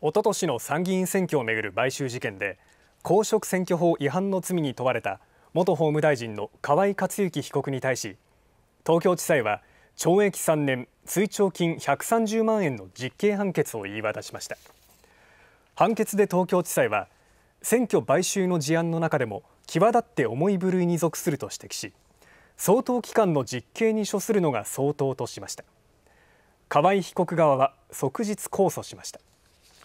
おととしの参議院選挙をめぐる買収事件で公職選挙法違反の罪に問われた元法務大臣の河井克行被告に対し東京地裁は懲役3年追徴金130万円の実刑判決を言い渡しました判決で東京地裁は選挙買収の事案の中でも際立って重い部類に属すると指摘し相当期間の実刑に処するのが相当としました河井被告側は即日控訴しました